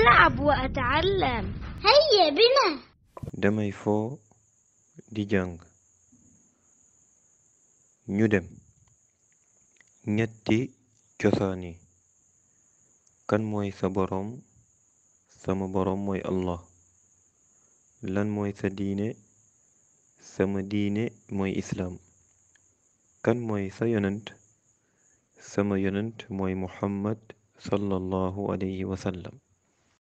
ألعب وأتعلم هيا بنا دمي فو دي جانج ندم نتي جثاني كان موي سبرم سما برم موي الله لن موي سديني سما ديني موي إسلام كان موي سيننت سما يننت موي محمد صلى الله عليه وسلم